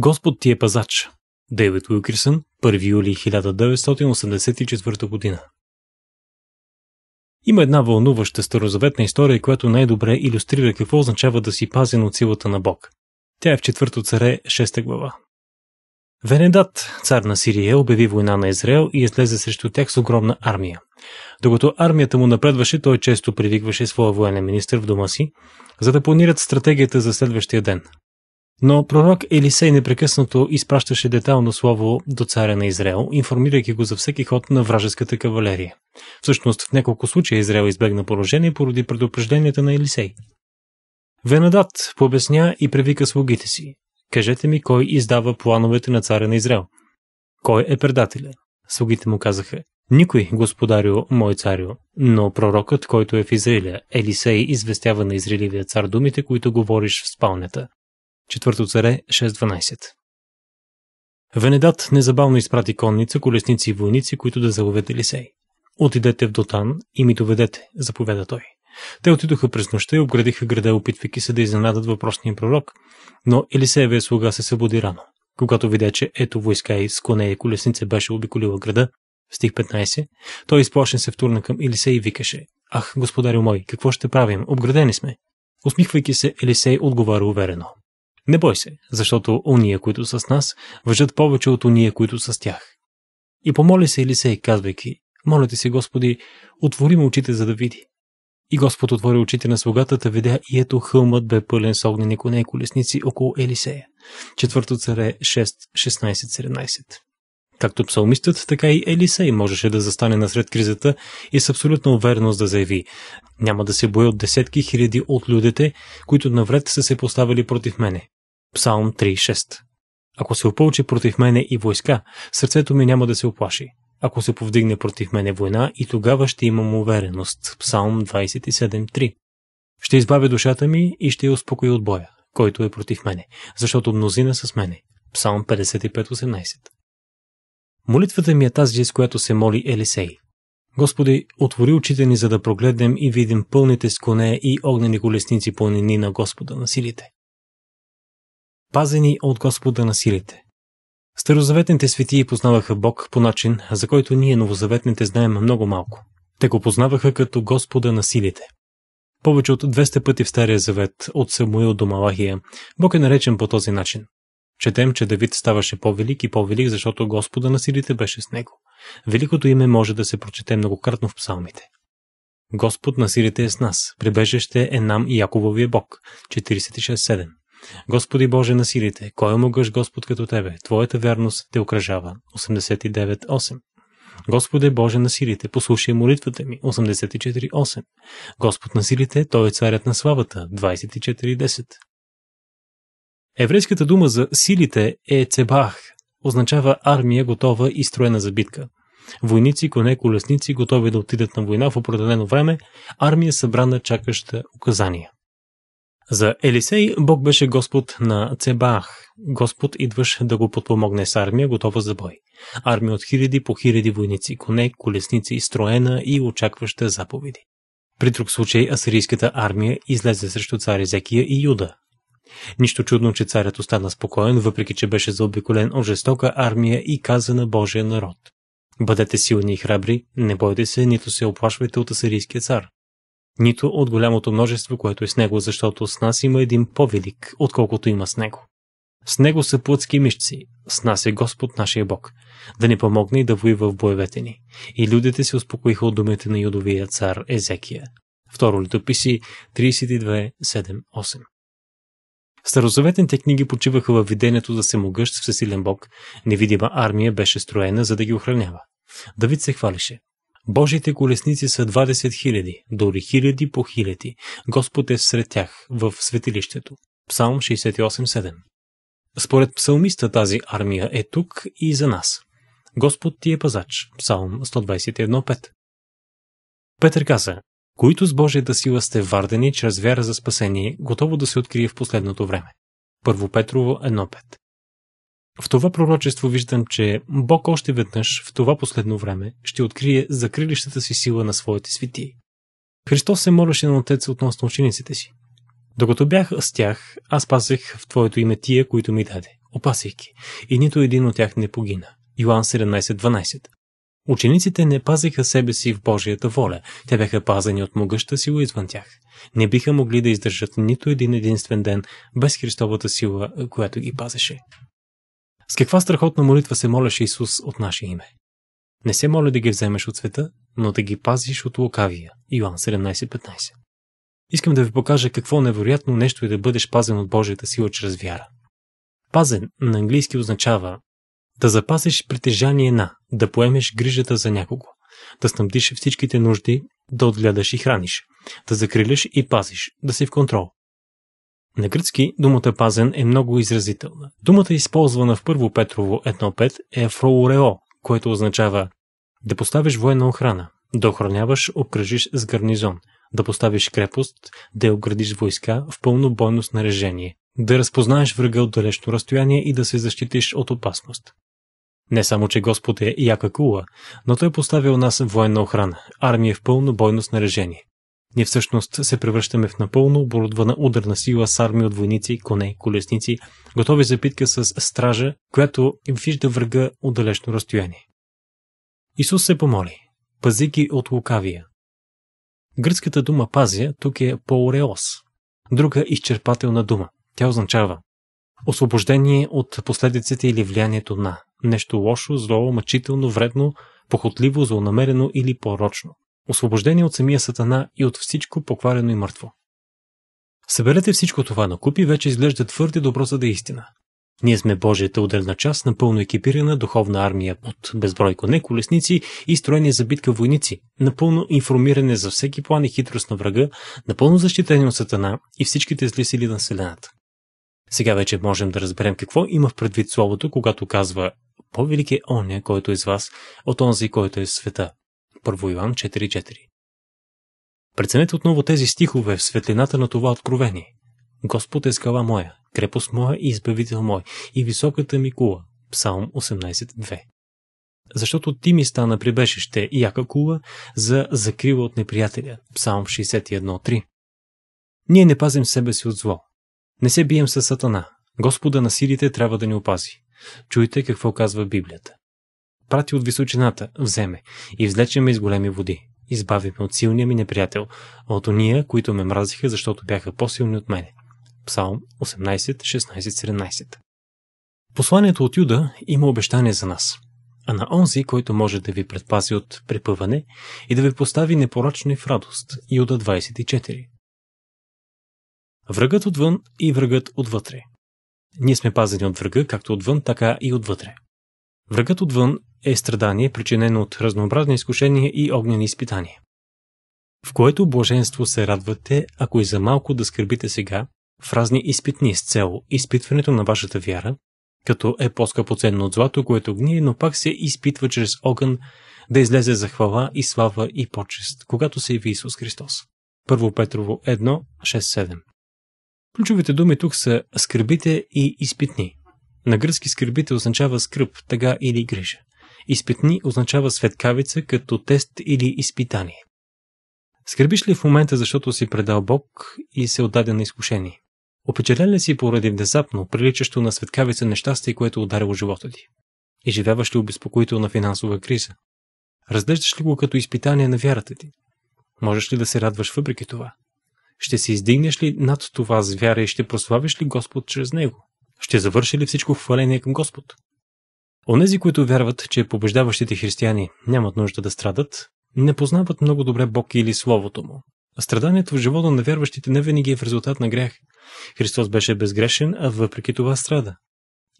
Господ ти е пазач. Дейвид Уилкерсън, 1 юли 1984 година. Има една вълнуваща старозаветна история, която най-добре иллюстрира какво означава да си пазен от силата на Бог. Тя е в четвърто царе, 6 глава. Венедат, цар на Сирия, обяви война на Израел и излезе срещу тях с огромна армия. Докато армията му напредваше, той често привикваше своя военен министр в дома си, за да планират стратегията за следващия ден. Но пророк Елисей непрекъснато изпращаше детално слово до царя на Израел, информирайки го за всеки ход на вражеската кавалерия. Всъщност, в няколко случая Израел избегна поражение поради предупрежденията на Елисей. Венадат пообясня и превика слугите си. Кажете ми кой издава плановете на царя на Израел. Кой е предателя? Слугите му казаха. Никой, господарю, мой царю, но пророкът, който е в Израиля, Елисей, известява на Израилевия цар думите, които говориш в спалнята. Четвърто царе 6.12 Венедат незабавно изпрати конница, колесници и войници, които да заловят Елисей. Отидете в Дотан и ми доведете, заповяда той. Те отидоха през нощта и обградиха града, опитвайки се да изненадат въпросния пророк, но Елисеевия слуга се събуди рано. Когато видя, че ето войска и с коне и колесница беше обиколила града, стих 15, той изплашен се втурна към Елисей и викаше «Ах, господарю мой, какво ще правим? Обградени сме!» Усмихвайки се, Елисей отговаря уверено не бой се, защото уния, които са с нас, въжат повече от уния, които са с тях. И помоли се Елисей, казвайки, моля ти си, Господи, отвори му очите, за да види. И Господ отвори очите на слугата, да видя и ето хълмът бе пълен с огнени коне и колесници около Елисея. Четвърто царе 6, 16, 17. Както псалмистът, така и Елисей можеше да застане насред кризата и с абсолютна увереност да заяви «Няма да се боя от десетки хиляди от людите, които навред са се поставили против мене». Псалм 3.6 Ако се опълчи против мене и войска, сърцето ми няма да се оплаши. Ако се повдигне против мене война, и тогава ще имам увереност. Псалм 27.3 Ще избавя душата ми и ще я успокоя от боя, който е против мене, защото мнозина са с мене. Псалм 55.18 Молитвата ми е тази, с която се моли Елисей. Господи, отвори очите ни, за да прогледнем и видим пълните с коне и огнени колесници планини на Господа на силите. Пазени от Господа на силите. Старозаветните светии познаваха Бог по начин, за който ние новозаветните знаем много малко. Те го познаваха като Господа на силите. Повече от 200 пъти в Стария завет, от Самуил до Малахия, Бог е наречен по този начин Четем, че Давид ставаше по-велик и по-велик, защото Господа на силите беше с него. Великото име може да се прочете многократно в псалмите. Господ на силите е с нас, прибежище е нам и Якововия Бог. 46.7 Господи Боже на силите, кой е могъж Господ като Тебе? Твоята вярност те окръжава. 89.8 Господе Боже на силите, послушай молитвата ми. 84.8 Господ на силите, Той е царят на славата. 24.10 Еврейската дума за силите е цебах, означава армия готова и строена за битка. Войници, коне, колесници, готови да отидат на война в определено време, армия събрана чакаща указания. За Елисей Бог беше Господ на Цебах, Господ идваш да го подпомогне с армия, готова за бой. Армия от хиляди по хиляди войници, коне, колесници, строена и очакваща заповеди. При друг случай асирийската армия излезе срещу цари Зекия и Юда, Нищо чудно, че царят остана спокоен, въпреки че беше заобиколен от жестока армия и каза на Божия народ. Бъдете силни и храбри, не бойте се, нито се оплашвайте от асирийския цар. Нито от голямото множество, което е с него, защото с нас има един по-велик, отколкото има с него. С него са плътски мишци, с нас е Господ нашия Бог, да ни помогне и да воюва в боевете ни. И людите се успокоиха от думите на юдовия цар Езекия. Второ летописи 32.7.8 Старозаветните книги почиваха във видението за всемогъщ всесилен бог. Невидима армия беше строена, за да ги охранява. Давид се хвалише. Божите колесници са 20 хиляди, дори хиляди по хиляди. Господ е сред тях, в светилището. Псалм 68.7 Според псалмиста тази армия е тук и за нас. Господ ти е пазач. Псалм 121.5 Петър каза, които с Божията сила сте вардени чрез вяра за спасение, готово да се открие в последното време. Първо Петрово 1.5 В това пророчество виждам, че Бог още веднъж в това последно време ще открие закрилищата си сила на своите свети. Христос се молеше на Отец относно учениците си. Докато бях с тях, аз пазех в Твоето име тия, които ми даде, ги. и нито един от тях не погина. Йоан Учениците не пазиха себе си в Божията воля, те бяха пазени от могъща сила извън тях. Не биха могли да издържат нито един единствен ден без Христовата сила, която ги пазеше. С каква страхотна молитва се молеше Исус от наше име? Не се моля да ги вземеш от света, но да ги пазиш от лукавия. Иоанн 17.15 Искам да ви покажа какво невероятно нещо е да бъдеш пазен от Божията сила чрез вяра. Пазен на английски означава да запазиш притежание на, да поемеш грижата за някого, да снабдиш всичките нужди, да отгледаш и храниш, да закриляш и пазиш, да си в контрол. На гръцки думата пазен е много изразителна. Думата използвана в първо Петрово 1.5 е фроурео, което означава да поставиш военна охрана, да охраняваш, обкръжиш с гарнизон, да поставиш крепост, да оградиш войска в пълно бойно снаряжение, да разпознаеш врага от далечно разстояние и да се защитиш от опасност. Не само, че Господ е яка кула, но Той е поставил нас военна охрана, армия е в пълно бойно снаряжение. Ние всъщност се превръщаме в напълно оборудвана ударна сила с армия от войници, коне, колесници, готови за питка с стража, която вижда врага от далечно разстояние. Исус се помоли, пазики от лукавия. Гръцката дума пазия тук е поореос, друга изчерпателна дума. Тя означава освобождение от последиците или влиянието на нещо лошо, зло, мъчително, вредно, похотливо, злонамерено или порочно. Освобождение от самия сатана и от всичко покварено и мъртво. Съберете всичко това на купи, вече изглежда твърде добро за да е истина. Ние сме Божията отделна част, напълно екипирана духовна армия от безброй коне, колесници и строени за битка войници, напълно информиране за всеки план и хитрост на врага, напълно защитени от сатана и всичките зли сили на селената. Сега вече можем да разберем какво има в предвид Словото, когато казва по-велик е оня, който е с вас, от онзи, който е в света. 1 Йоан 4.4 Преценете отново тези стихове в светлината на това откровение. Господ е скала моя, крепост моя и избавител мой, и високата ми кула. Псалм 18.2 Защото ти ми стана прибежище, яка кула, за закрила от неприятеля. Псалм 61.3 Ние не пазим себе си от зло. Не се бием с сатана. Господа на силите трябва да ни опази. Чуйте какво казва Библията. Прати от височината, вземе, и взлечеме из големи води. Избавиме от силния ми неприятел, от ония, които ме мразиха, защото бяха по-силни от мене. Псалм 18, 16, 17 Посланието от Юда има обещание за нас, а на онзи, който може да ви предпази от препъване и да ви постави непорочно и в радост. Юда 24 Врагът отвън и врагът отвътре. Ние сме пазени от врага, както отвън, така и отвътре. Врагът отвън е страдание, причинено от разнообразни изкушения и огнени изпитания. В което блаженство се радвате, ако и за малко да скърбите сега, в разни изпитни с цел изпитването на вашата вяра, като е по-скъпоценно от злато, което гние, но пак се изпитва чрез огън да излезе за хвала и слава и почест, когато се яви Исус Христос. 1 Петрово 1, 6-7 Ключовите думи тук са скърбите и изпитни. На гръцки скърбите означава скръп, тъга или грижа. Изпитни означава светкавица като тест или изпитание. Скърбиш ли в момента, защото си предал Бог и се отдаде на изкушение? Опечелен ли си поради внезапно, приличащо на светкавица нещастие, което е ударило живота ти? И живяваш ли обезпокоителна финансова криза? Разглеждаш ли го като изпитание на вярата ти? Можеш ли да се радваш въпреки това? Ще се издигнеш ли над това звяра и ще прославиш ли Господ чрез него? Ще завърши ли всичко хваление към Господ? Онези, които вярват, че побеждаващите християни нямат нужда да страдат, не познават много добре Бог или Словото му. Страданието в живота на вярващите не винаги е в резултат на грях. Христос беше безгрешен, а въпреки това страда.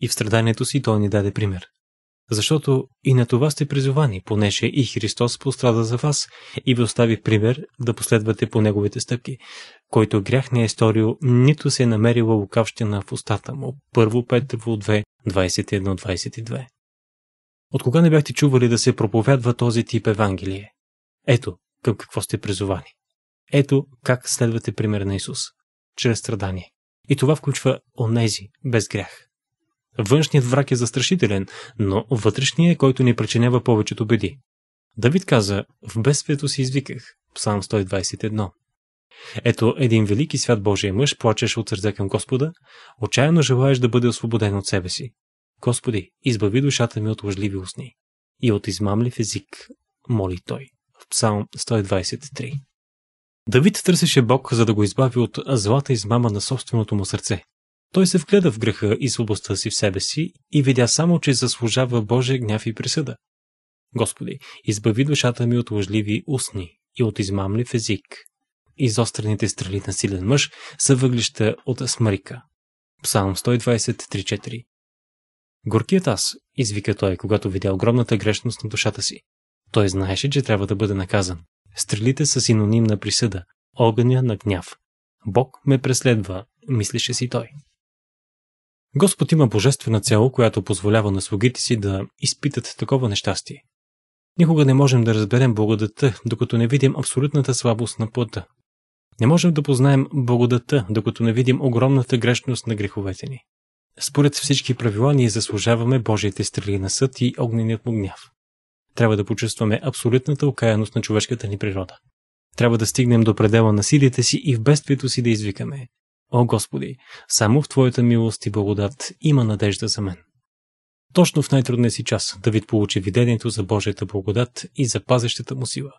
И в страданието си той ни даде пример. Защото и на това сте призовани, понеже и Христос пострада за вас и ви остави пример да последвате по неговите стъпки. Който грях не е сторил, нито се е намерила лукавщина в устата му. 1 Петрово 2, 21-22 От кога не бяхте чували да се проповядва този тип Евангелие? Ето към какво сте призовани. Ето как следвате пример на Исус. Чрез страдание. И това включва онези без грях. Външният враг е застрашителен, но вътрешният, е, който ни причинява повечето беди. Давид каза, в безсвето си извиках. Псалм 121. Ето, един велики свят Божия мъж плачеше от сърце към Господа, отчаяно желаеш да бъде освободен от себе си. Господи, избави душата ми от лъжливи устни и от измамлив език, моли той. В Псалм 123. Давид търсеше Бог, за да го избави от злата измама на собственото му сърце, той се вгледа в греха и слабостта си в себе си и видя само, че заслужава Божия гняв и присъда. Господи, избави душата ми от лъжливи устни и от измамлив език. Изострените стрели на силен мъж са въглища от смрика. Псалм 123.4 Горкият аз, извика той, когато видя огромната грешност на душата си. Той знаеше, че трябва да бъде наказан. Стрелите са синоним на присъда, огъня на гняв. Бог ме преследва, мислеше си той. Господ има божествена цяло, която позволява на слугите си да изпитат такова нещастие. Никога не можем да разберем благодата, докато не видим абсолютната слабост на плътта. Не можем да познаем благодата, докато не видим огромната грешност на греховете ни. Според всички правила ние заслужаваме Божиите стрели на съд и огненият му гняв. Трябва да почувстваме абсолютната окаяност на човешката ни природа. Трябва да стигнем до предела на силите си и в бедствието си да извикаме О Господи, само в Твоята милост и благодат има надежда за мен. Точно в най-трудния си час Давид получи видението за Божията благодат и за пазещата му сила.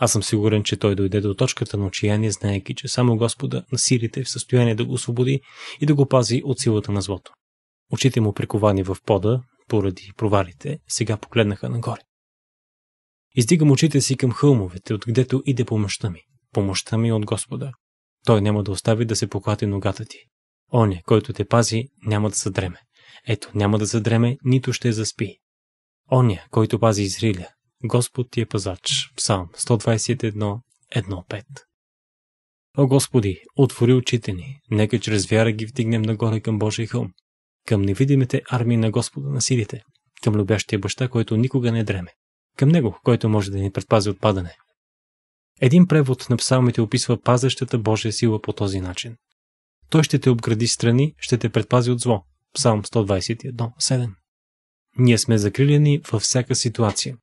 Аз съм сигурен, че той дойде до точката на отчаяние, знаеки, че само Господа на силите е в състояние да го освободи и да го пази от силата на злото. Очите му приковани в пода, поради провалите, сега погледнаха нагоре. Издигам очите си към хълмовете, откъдето иде помощта ми. Помощта ми е от Господа, той няма да остави да се поклати ногата ти. Оня, който те пази, няма да задреме. Ето, няма да задреме, нито ще заспи. Оня, който пази Изриля, Господ ти е пазач. Псалм 121, 15. О Господи, отвори очите ни, нека чрез вяра ги вдигнем нагоре към Божия хълм, към невидимите армии на Господа на силите, към любящия баща, който никога не дреме, към Него, който може да ни предпази от падане, един превод на псалмите описва пазещата Божия сила по този начин. Той ще те обгради страни, ще те предпази от зло. Псалм 121, 7. Ние сме закрилени във всяка ситуация.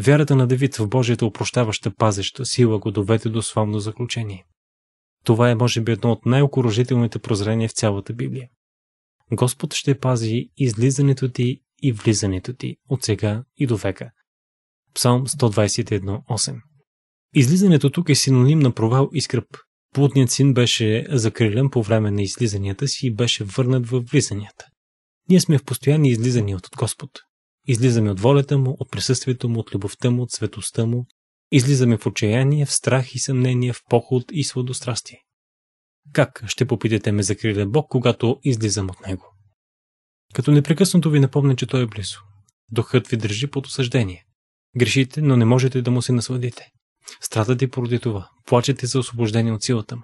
Вярата на Давид в Божията опрощаваща пазеща сила го доведе до славно заключение. Това е може би едно от най-окоръжителните прозрения в цялата Библия. Господ ще пази излизането ти и влизането ти от сега и до века. Псалм 121.8 Излизането тук е синоним на провал и скръп. Плутният син беше закрилен по време на излизанията си и беше върнат в влизанията. Ние сме в постоянни излизания от Господ. Излизаме от волята му, от присъствието му, от любовта му, от светостта му. Излизаме в отчаяние, в страх и съмнение, в поход и сладострастие. Как ще попитате ме за крилен Бог, когато излизам от него? Като непрекъснато ви напомня, че той е близо. Духът ви държи под осъждение. Грешите, но не можете да му се насладите. Страдате поради това. Плачете за освобождение от силата му.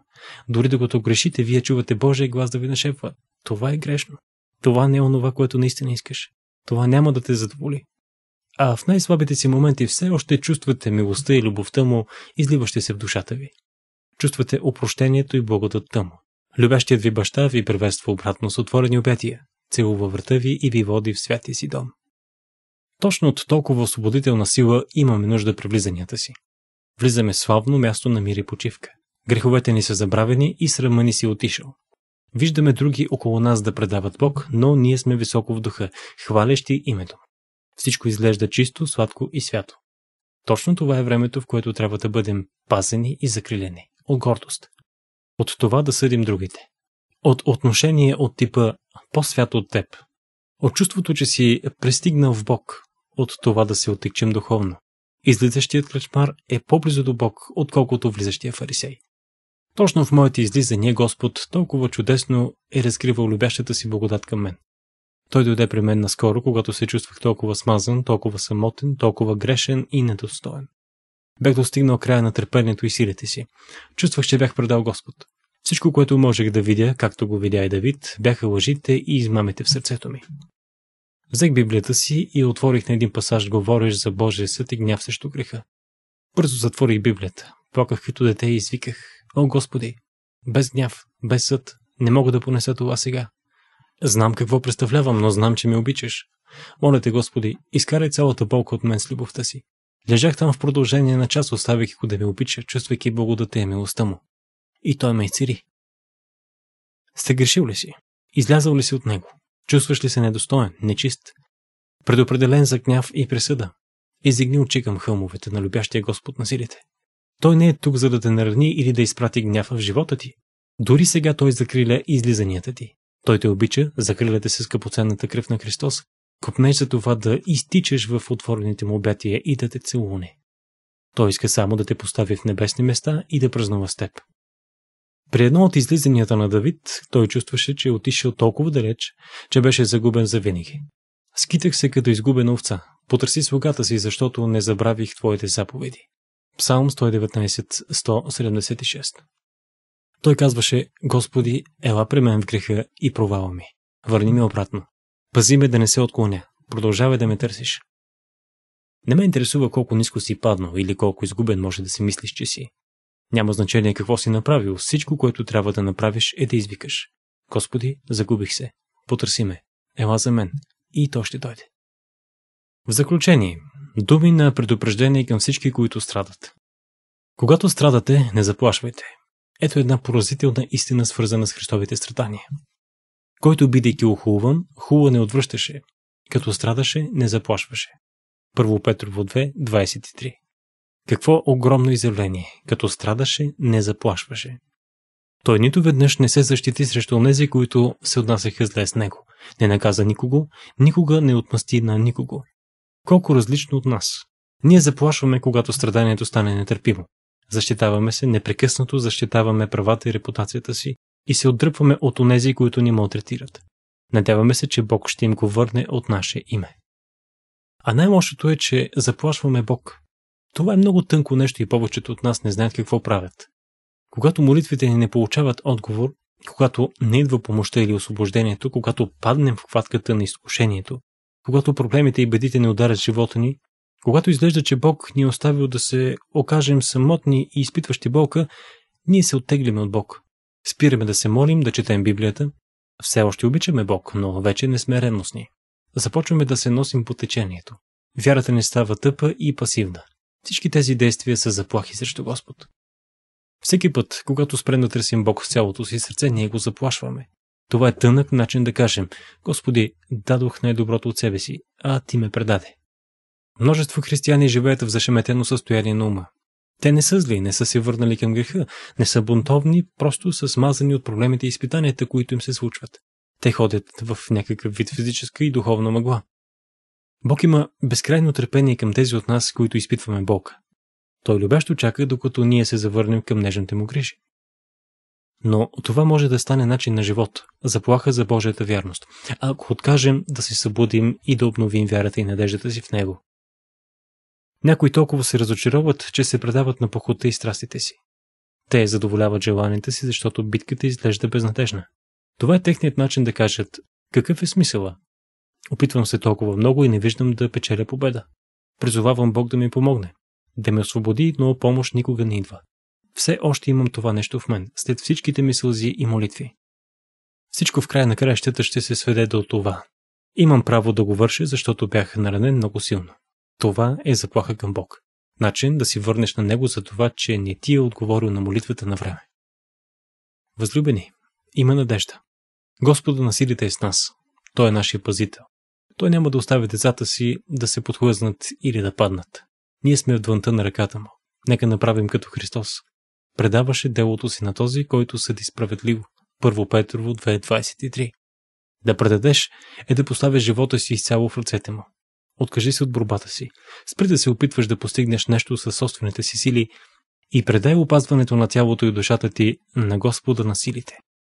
Дори докато грешите, вие чувате Божия глас да ви нашепва. Това е грешно. Това не е онова, което наистина искаш. Това няма да те задоволи. А в най-слабите си моменти все още чувствате милостта и любовта му, изливащи се в душата ви. Чувствате опрощението и благодатта му. Любящият ви баща ви приветства обратно с отворени обятия, целува врата ви и ви води в святия си дом. Точно от толкова освободителна сила имаме нужда при влизанията си. Влизаме славно място на мир и почивка. Греховете ни са забравени и срама ни си отишъл. Виждаме други около нас да предават Бог, но ние сме високо в духа, хвалящи името. Всичко изглежда чисто, сладко и свято. Точно това е времето, в което трябва да бъдем пазени и закрилени. От гордост. От това да съдим другите. От отношение от типа по-свят от теб. От чувството, че си пристигнал в Бог. От това да се отекчим духовно. Излизащият кръчмар е по-близо до Бог, отколкото влизащия фарисей. Точно в моите излизания Господ толкова чудесно е разкривал любящата си благодат към мен. Той дойде при мен наскоро, когато се чувствах толкова смазан, толкова самотен, толкова грешен и недостоен. Бях достигнал края на търпението и силите си. Чувствах, че бях предал Господ. Всичко, което можех да видя, както го видя и Давид, бяха лъжите и измамите в сърцето ми. Взех библията си и отворих на един пасаж говориш за Божия съд и гняв срещу греха. Бързо затворих библията. Плаках като дете и извиках. О, Господи! Без гняв, без съд. Не мога да понеса това сега. Знам какво представлявам, но знам, че ме обичаш. Моля те, Господи, изкарай цялата болка от мен с любовта си. Лежах там в продължение на час, оставяйки го да ме обича, чувствайки благодата и милостта му. И той ме изцери. Сте грешил ли си? Излязал ли си от него? Чувстваш ли се недостоен, нечист? Предопределен за гняв и присъда. Изигни очи към хълмовете на любящия Господ на силите. Той не е тук, за да те нарани или да изпрати гняв в живота ти. Дори сега той закриля излизанията ти. Той те обича, закриля те с скъпоценната кръв на Христос. Купнеш за това да изтичаш в отворените му обятия и да те целуне. Той иска само да те постави в небесни места и да празнува с теб. При едно от излизанията на Давид, той чувстваше, че е отишъл толкова далеч, че беше загубен за винаги. Скитах се като изгубена овца. Потърси слугата си, защото не забравих твоите заповеди. Псалм 119-176 Той казваше, Господи, ела при мен в греха и провала ми. Върни ми обратно. Пази ме да не се отклоня. Продължавай да ме търсиш. Не ме интересува колко ниско си паднал или колко изгубен може да си мислиш, че си. Няма значение какво си направил, всичко, което трябва да направиш е да извикаш. Господи, загубих се. Потърси ме. Ела за мен. И то ще дойде. В заключение, думи на предупреждение към всички, които страдат. Когато страдате, не заплашвайте. Ето една поразителна истина, свързана с Христовите страдания. Който, бидейки охулван, хула не отвръщаше. Като страдаше, не заплашваше. 1 Петрово 2, 23 какво огромно изявление! Като страдаше, не заплашваше. Той нито веднъж не се защити срещу онези, които се отнасяха зле с него. Не наказа никого, никога не отмъсти на никого. Колко различно от нас. Ние заплашваме, когато страданието стане нетърпимо. Защитаваме се, непрекъснато защитаваме правата и репутацията си и се отдръпваме от онези, които ни малтретират. Надяваме се, че Бог ще им го върне от наше име. А най-лошото е, че заплашваме Бог. Това е много тънко нещо и повечето от нас не знаят какво правят. Когато молитвите ни не получават отговор, когато не идва помощта или освобождението, когато паднем в хватката на изкушението, когато проблемите и бедите не ударят живота ни, когато изглежда, че Бог ни е оставил да се окажем самотни и изпитващи болка, ние се оттегляме от Бог. Спираме да се молим, да четем Библията. Все още обичаме Бог, но вече не сме ревностни. Започваме да се носим по течението. Вярата ни става тъпа и пасивна. Всички тези действия са заплахи срещу Господ. Всеки път, когато спрем да търсим Бог с цялото си сърце, ние го заплашваме. Това е тънък начин да кажем, Господи, дадох най-доброто от себе си, а ти ме предаде. Множество християни живеят в зашеметено състояние на ума. Те не са зли, не са се върнали към греха, не са бунтовни, просто са смазани от проблемите и изпитанията, които им се случват. Те ходят в някакъв вид физическа и духовна мъгла. Бог има безкрайно търпение към тези от нас, които изпитваме Бог. Той любящо чака, докато ние се завърнем към нежните му грижи. Но това може да стане начин на живот, заплаха за Божията вярност, ако откажем да се събудим и да обновим вярата и надеждата си в Него. Някои толкова се разочароват, че се предават на похота и страстите си. Те задоволяват желанията си, защото битката изглежда безнадежна. Това е техният начин да кажат какъв е смисъла, Опитвам се толкова много и не виждам да печеля победа. Призовавам Бог да ми помогне. Да ме освободи, но помощ никога не идва. Все още имам това нещо в мен, след всичките ми сълзи и молитви. Всичко в края на краищата ще се сведе до това. Имам право да го върша, защото бях наранен много силно. Това е заплаха към Бог. Начин да си върнеш на Него за това, че не ти е отговорил на молитвата на време. Възлюбени, има надежда. Господа на силите е с нас. Той е нашия пазител той няма да остави децата си да се подхлъзнат или да паднат. Ние сме в двънта на ръката му. Нека направим като Христос. Предаваше делото си на този, който съди справедливо. Първо Петрово 2.23 Да предадеш е да поставиш живота си изцяло в ръцете му. Откажи се от борбата си. Спри да се опитваш да постигнеш нещо със собствените си сили и предай опазването на тялото и душата ти на Господа на силите.